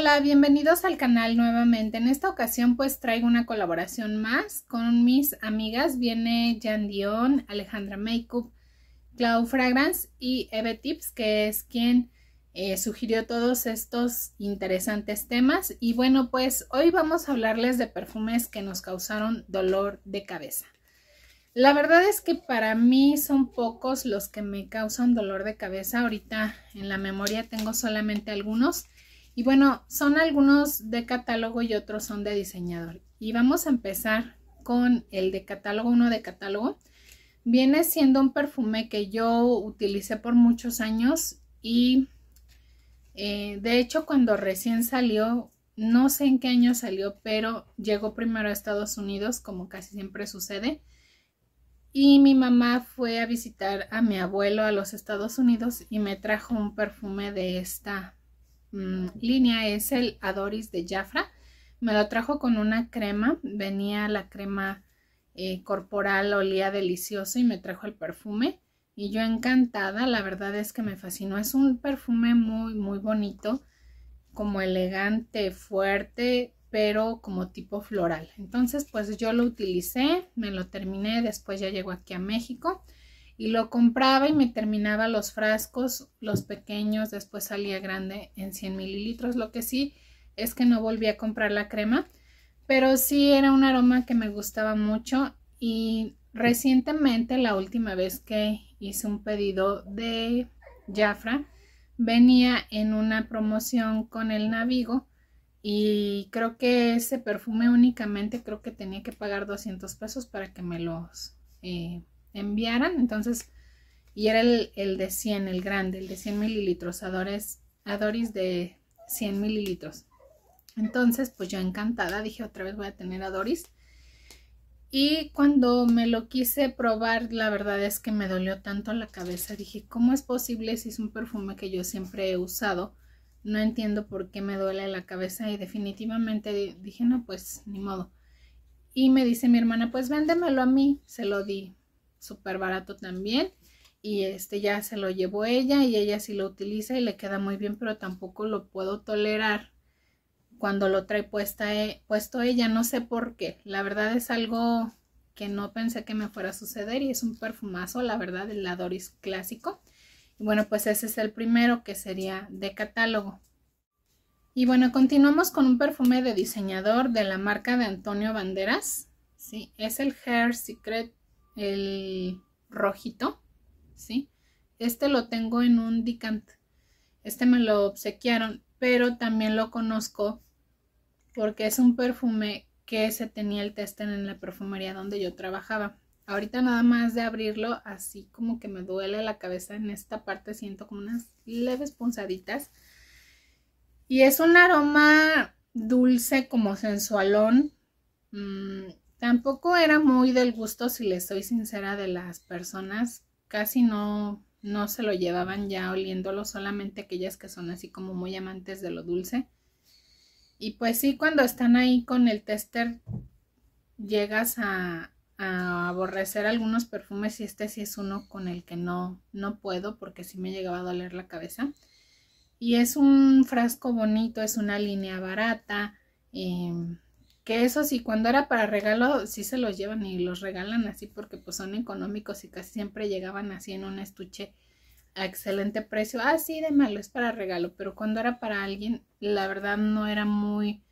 Hola, bienvenidos al canal nuevamente. En esta ocasión pues traigo una colaboración más con mis amigas. Viene Jan Dion, Alejandra Makeup, Clau Fragrance y Eve Tips, que es quien eh, sugirió todos estos interesantes temas. Y bueno, pues hoy vamos a hablarles de perfumes que nos causaron dolor de cabeza. La verdad es que para mí son pocos los que me causan dolor de cabeza. Ahorita en la memoria tengo solamente algunos. Y bueno, son algunos de catálogo y otros son de diseñador. Y vamos a empezar con el de catálogo, uno de catálogo. Viene siendo un perfume que yo utilicé por muchos años y eh, de hecho cuando recién salió, no sé en qué año salió, pero llegó primero a Estados Unidos, como casi siempre sucede. Y mi mamá fue a visitar a mi abuelo a los Estados Unidos y me trajo un perfume de esta Mm, línea es el Adoris de Jafra. Me lo trajo con una crema, venía la crema eh, corporal, olía delicioso y me trajo el perfume. Y yo encantada, la verdad es que me fascinó. Es un perfume muy, muy bonito, como elegante, fuerte, pero como tipo floral. Entonces, pues yo lo utilicé, me lo terminé, después ya llegó aquí a México y lo compraba y me terminaba los frascos, los pequeños, después salía grande en 100 mililitros. Lo que sí es que no volví a comprar la crema, pero sí era un aroma que me gustaba mucho y recientemente, la última vez que hice un pedido de Jafra, venía en una promoción con el Navigo y creo que ese perfume únicamente creo que tenía que pagar 200 pesos para que me los... Eh, enviaran. Entonces, y era el, de 100, el grande, el de 100 mililitros, a Doris de 100 mililitros. Entonces, pues yo encantada, dije otra vez voy a tener a Doris Y cuando me lo quise probar, la verdad es que me dolió tanto la cabeza. Dije, ¿cómo es posible si es un perfume que yo siempre he usado? No entiendo por qué me duele la cabeza y definitivamente dije, no, pues ni modo. Y me dice mi hermana, pues véndemelo a mí. Se lo di, súper barato también. Y este ya se lo llevó ella y ella sí lo utiliza y le queda muy bien, pero tampoco lo puedo tolerar cuando lo trae puesta, eh, puesto ella. No sé por qué. La verdad es algo que no pensé que me fuera a suceder y es un perfumazo, la verdad, el Ladoris clásico. Y bueno, pues ese es el primero que sería de catálogo. Y bueno, continuamos con un perfume de diseñador de la marca de Antonio Banderas. Sí, es el Hair Secret el rojito, ¿sí? Este lo tengo en un Dicant. Este me lo obsequiaron, pero también lo conozco porque es un perfume que se tenía el test en la perfumería donde yo trabajaba. Ahorita nada más de abrirlo, así como que me duele la cabeza en esta parte, siento como unas leves punzaditas. Y es un aroma dulce como sensualón, mmm, Tampoco era muy del gusto, si les soy sincera, de las personas. Casi no, no se lo llevaban ya oliéndolo, solamente aquellas que son así como muy amantes de lo dulce. Y pues sí, cuando están ahí con el tester, llegas a, aborrecer algunos perfumes y este sí es uno con el que no, no puedo porque sí me llegaba a doler la cabeza. Y es un frasco bonito, es una línea barata. Em, que eso sí, cuando era para regalo, sí se los llevan y los regalan así porque pues son económicos y casi siempre llegaban así en un estuche a excelente precio. Ah, sí, de malo, es para regalo, pero cuando era para alguien, la verdad no era muy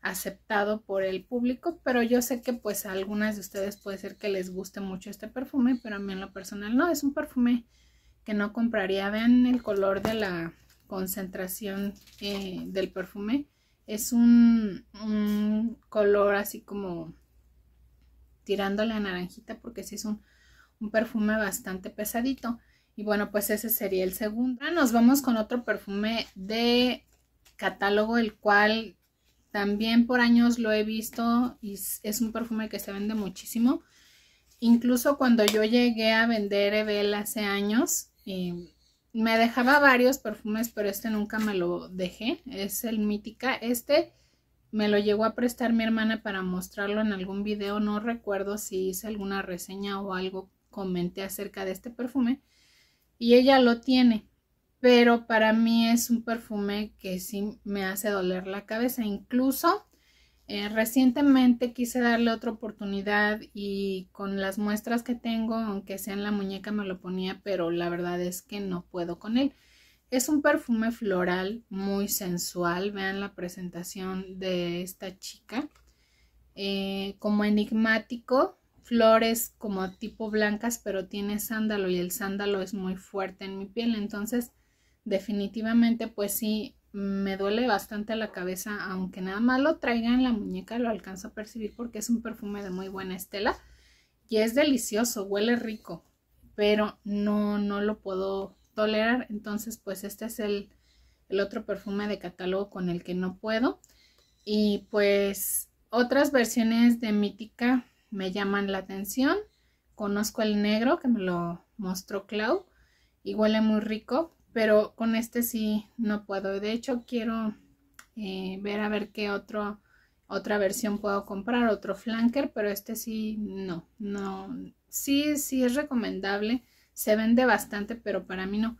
aceptado por el público, pero yo sé que pues a algunas de ustedes puede ser que les guste mucho este perfume, pero a mí en lo personal no, es un perfume que no compraría. Vean el color de la concentración eh, del perfume es un, color así como tirando la naranjita porque sí es un, perfume bastante pesadito. Y bueno, pues ese sería el segundo. Ahora nos vamos con otro perfume de catálogo, el cual también por años lo he visto y es un perfume que se vende muchísimo. Incluso cuando yo llegué a vender Evel hace años, em, me dejaba varios perfumes, pero este nunca me lo dejé. Es el Mítica. Este me lo llegó a prestar mi hermana para mostrarlo en algún video. No recuerdo si hice alguna reseña o algo comenté acerca de este perfume. Y ella lo tiene. Pero para mí es un perfume que sí me hace doler la cabeza. Incluso eh, recientemente quise darle otra oportunidad y con las muestras que tengo, aunque sea en la muñeca, me lo ponía, pero la verdad es que no puedo con él. Es un perfume floral muy sensual. Vean la presentación de esta chica. Eh, como enigmático, flores como tipo blancas, pero tiene sándalo y el sándalo es muy fuerte en mi piel. Entonces, definitivamente, pues sí, me duele bastante la cabeza, aunque nada más lo traiga en la muñeca, lo alcanzo a percibir porque es un perfume de muy buena estela y es delicioso, huele rico, pero no, no lo puedo tolerar. Entonces, pues este es el, el otro perfume de catálogo con el que no puedo. Y pues otras versiones de Mítica me llaman la atención. Conozco el negro que me lo mostró Clau y huele muy rico, pero con este sí no puedo. De hecho, quiero eh, ver a ver qué otra otra versión puedo comprar, otro flanker, pero este sí no, no, sí, sí es recomendable. Se vende bastante, pero para mí no.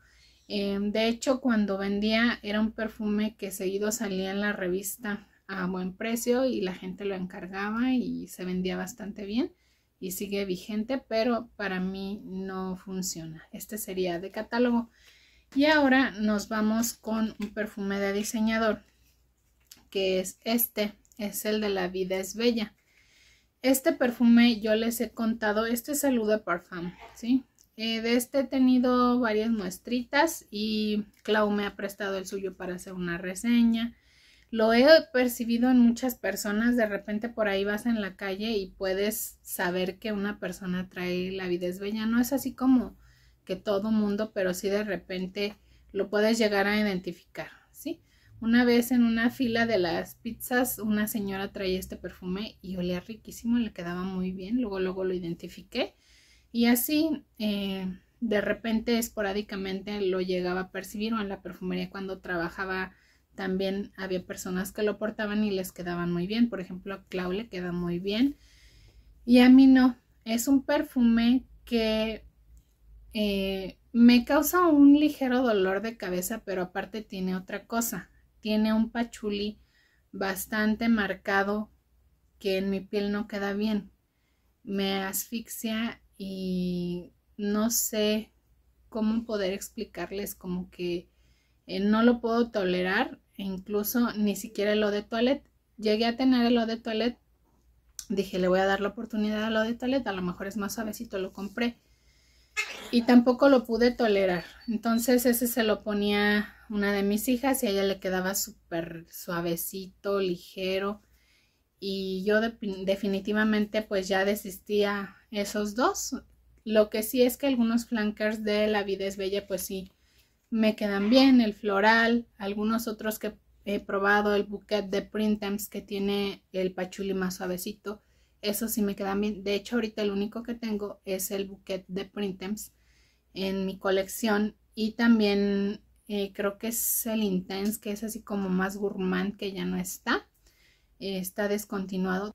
Eh, de hecho, cuando vendía era un perfume que seguido salía en la revista a buen precio y la gente lo encargaba y se vendía bastante bien y sigue vigente, pero para mí no funciona. Este sería de catálogo. Y ahora nos vamos con un perfume de diseñador, que es este, es el de La vida es bella. Este perfume yo les he contado, este es el de Parfum, ¿sí? Eh, de este he tenido varias muestritas y Clau me ha prestado el suyo para hacer una reseña. Lo he percibido en muchas personas, de repente por ahí vas en la calle y puedes saber que una persona trae la vida es bella, no es así como que todo mundo, pero sí de repente lo puedes llegar a identificar, ¿sí? Una vez en una fila de las pizzas, una señora traía este perfume y olía riquísimo, le quedaba muy bien, luego luego lo identifiqué y así eh, de repente esporádicamente lo llegaba a percibir o en la perfumería cuando trabajaba también había personas que lo portaban y les quedaban muy bien, por ejemplo a Clau le queda muy bien y a mí no, es un perfume que eh, me causa un ligero dolor de cabeza, pero aparte tiene otra cosa. Tiene un pachuli bastante marcado que en mi piel no queda bien. Me asfixia y no sé cómo poder explicarles como que eh, no lo puedo tolerar, e incluso ni siquiera lo de toilet. Llegué a tener el lo de toilet, dije le voy a dar la oportunidad a lo de toilet, a lo mejor es más suavecito, lo compré y tampoco lo pude tolerar. Entonces ese se lo ponía una de mis hijas y a ella le quedaba súper suavecito, ligero. Y yo definitivamente pues ya desistía esos dos. Lo que sí es que algunos flankers de La vida es bella pues sí me quedan bien. El floral, algunos otros que he probado, el bouquet de Printemps que tiene el pachuli más suavecito. Eso sí me quedan bien. De hecho, ahorita el único que tengo es el bouquet de Printemps en mi colección. Y también eh, creo que es el Intense, que es así como más gourmand, que ya no está. está descontinuado.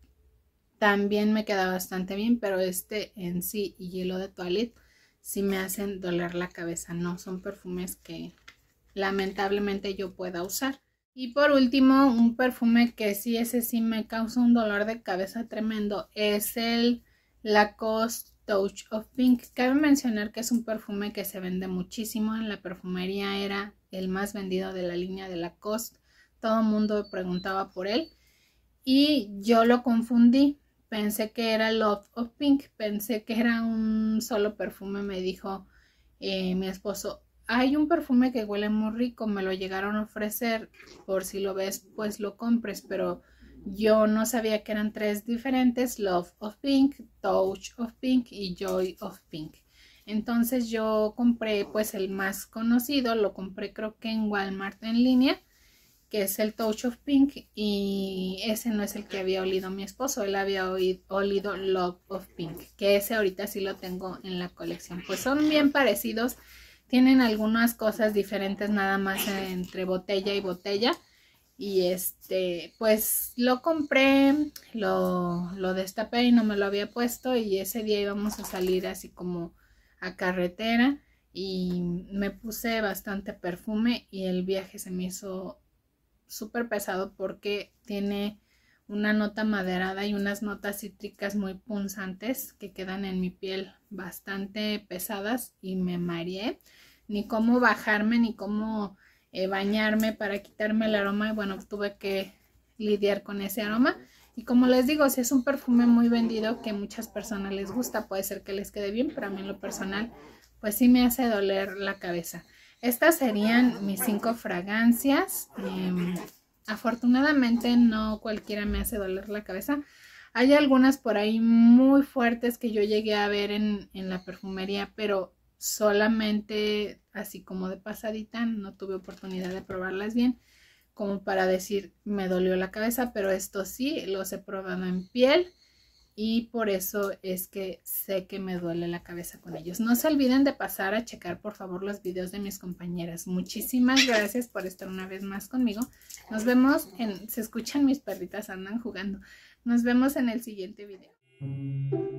También me queda bastante bien, pero este en sí y hielo de toilette sí me hacen doler la cabeza. No son perfumes que lamentablemente yo pueda usar. Y por último, un perfume que sí, ese sí me causa un dolor de cabeza tremendo, es el Lacoste Touch of Pink. Cabe mencionar que es un perfume que se vende muchísimo en la perfumería, era el más vendido de la línea de Lacoste. Todo el mundo preguntaba por él y yo lo confundí. Pensé que era Love of Pink, pensé que era un solo perfume, me dijo eh, mi esposo. Hay un perfume que huele muy rico, me lo llegaron a ofrecer, por si lo ves, pues lo compres, pero yo no sabía que eran tres diferentes, Love of Pink, Touch of Pink y Joy of Pink. Entonces yo compré pues el más conocido, lo compré creo que en Walmart en línea, que es el Touch of Pink y ese no es el que había olido mi esposo, él había olido Love of Pink, que ese ahorita sí lo tengo en la colección. Pues son bien parecidos tienen algunas cosas diferentes nada más entre botella y botella. Y este, pues lo compré, lo, destapé y no me lo había puesto. Y ese día íbamos a salir así como a carretera. Y me puse bastante perfume y el viaje se me hizo súper pesado porque tiene una nota maderada y unas notas cítricas muy punzantes que quedan en mi piel bastante pesadas y me mareé. Ni cómo bajarme, ni cómo eh, bañarme para quitarme el aroma y bueno, tuve que lidiar con ese aroma. Y como les digo, si es un perfume muy vendido que muchas personas les gusta, puede ser que les quede bien, pero a mí en lo personal pues sí me hace doler la cabeza. Estas serían mis cinco fragancias. Em, Afortunadamente no cualquiera me hace doler la cabeza. Hay algunas por ahí muy fuertes que yo llegué a ver en, la perfumería, pero solamente así como de pasadita, no tuve oportunidad de probarlas bien, como para decir me dolió la cabeza, pero esto sí, los he probado en piel y por eso es que sé que me duele la cabeza con ellos. No se olviden de pasar a checar por favor los videos de mis compañeras. Muchísimas gracias por estar una vez más conmigo. Nos vemos en, se escuchan mis perritas andan jugando. Nos vemos en el siguiente video.